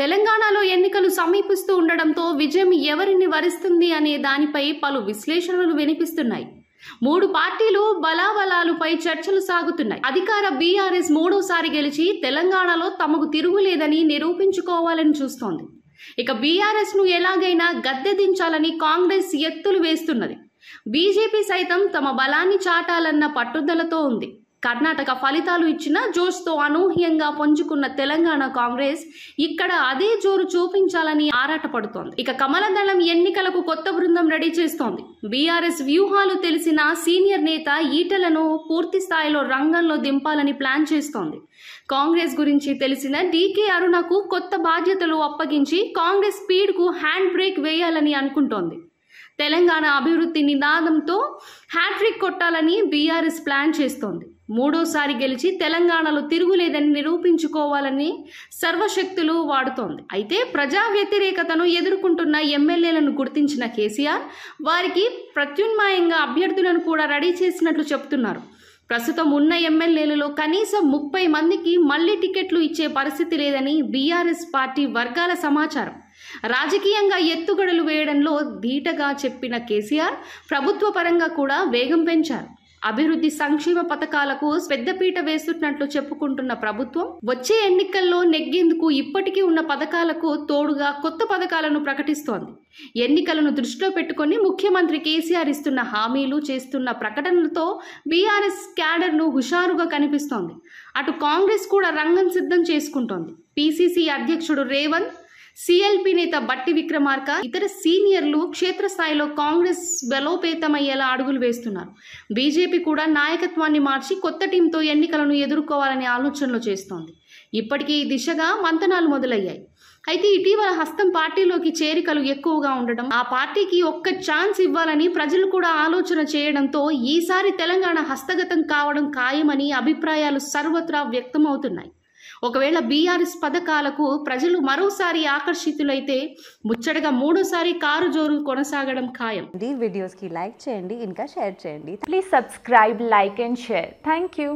తెలంగాణలో ఎన్నికలు సమీపిస్తూ ఉండడంతో విజయం ఎవరిని వరిస్తుంది అనే దానిపై పలు విశ్లేషణలు వినిపిస్తున్నాయి మూడు పార్టీలు బలాబలాలుపై చర్చలు సాగుతున్నాయి అధికార బీఆర్ఎస్ మూడోసారి గెలిచి తెలంగాణలో తమకు తిరుగులేదని నిరూపించుకోవాలని చూస్తోంది ఇక బీఆర్ఎస్ ను ఎలాగైనా గద్దె దించాలని కాంగ్రెస్ ఎత్తులు వేస్తున్నది బీజేపీ సైతం తమ బలాన్ని చాటాలన్న పట్టుదలతో ఉంది కర్ణాటక ఫలితాలు ఇచ్చిన జోష్తో అనూహ్యంగా పొంచుకున్న తెలంగాణ కాంగ్రెస్ ఇక్కడ అదే జోరు చూపించాలని ఆరాటపడుతోంది ఇక కమలదళం ఎన్నికలకు కొత్త బృందం రెడీ చేస్తోంది బీఆర్ఎస్ వ్యూహాలు తెలిసిన సీనియర్ నేత ఈటలను పూర్తి స్థాయిలో రంగంలో దింపాలని ప్లాన్ చేస్తోంది కాంగ్రెస్ గురించి తెలిసిన డీకే అరుణకు కొత్త బాధ్యతలు అప్పగించి కాంగ్రెస్ స్పీడ్కు హ్యాండ్ బ్రేక్ వేయాలని అనుకుంటోంది తెలంగాణ అభివృద్ధి నినాదంతో హ్యాట్రిక్ కొట్టాలని బీఆర్ఎస్ ప్లాన్ చేస్తోంది మూడోసారి గెలిచి తెలంగాణలో తిరుగులేదని నిరూపించుకోవాలని సర్వశక్తులు వాడుతోంది అయితే ప్రజా వ్యతిరేకతను ఎదుర్కొంటున్న ఎమ్మెల్యేలను గుర్తించిన కేసీఆర్ వారికి ప్రత్యున్మాయంగా అభ్యర్థులను కూడా రెడీ చేసినట్లు చెప్తున్నారు ప్రస్తుతం ఉన్న ఎమ్మెల్యేలలో కనీసం ముప్పై మందికి మళ్లీ టికెట్లు ఇచ్చే పరిస్థితి లేదని బీఆర్ఎస్ పార్టీ వర్గాల సమాచారం రాజకీయంగా ఎత్తుగడలు వేయడంలో ధీటగా చెప్పిన కేసీఆర్ ప్రభుత్వ పరంగా కూడా వేగం పెంచారు అభివృద్ధి సంక్షేమ పథకాలకు పెద్దపీట వేస్తున్నట్లు చెప్పుకుంటున్న ప్రభుత్వం వచ్చే ఎన్నికల్లో నెగ్గేందుకు ఇప్పటికీ ఉన్న పథకాలకు తోడుగా కొత్త పథకాలను ప్రకటిస్తోంది ఎన్నికలను దృష్టిలో పెట్టుకుని ముఖ్యమంత్రి కేసీఆర్ ఇస్తున్న హామీలు చేస్తున్న ప్రకటనలతో బీఆర్ఎస్ క్యాడర్ను హుషారుగా కనిపిస్తోంది అటు కాంగ్రెస్ కూడా రంగం సిద్ధం చేసుకుంటోంది పీసీసీ అధ్యక్షుడు రేవంత్ సిఎల్పి నేత బట్టి విక్రమార్క ఇతర సీనియర్లు క్షేత్రస్థాయిలో కాంగ్రెస్ బలోపేతమయ్యేలా అడుగులు వేస్తున్నారు బీజేపీ కూడా నాయకత్వాన్ని మార్చి కొత్త టీంతో ఎన్నికలను ఎదుర్కోవాలనే ఆలోచనలు చేస్తోంది ఇప్పటికీ ఈ దిశగా మంతనాలు మొదలయ్యాయి అయితే ఇటీవల హస్తం పార్టీలోకి చేరికలు ఎక్కువగా ఉండడం ఆ పార్టీకి ఒక్క ఛాన్స్ ఇవ్వాలని ప్రజలు కూడా ఆలోచన చేయడంతో ఈసారి తెలంగాణ హస్తగతం కావడం ఖాయమని అభిప్రాయాలు సర్వత్రా వ్యక్తమవుతున్నాయి ఒకవేళ బీఆర్ఎస్ పథకాలకు ప్రజలు మరోసారి ఆకర్షితులైతే ముచ్చటగా మూడోసారి కారు జోరు కొనసాగడం ఖాయం ఈ వీడియోస్కి లైక్ చేయండి ఇంకా షేర్ చేయండి please subscribe like and share thank you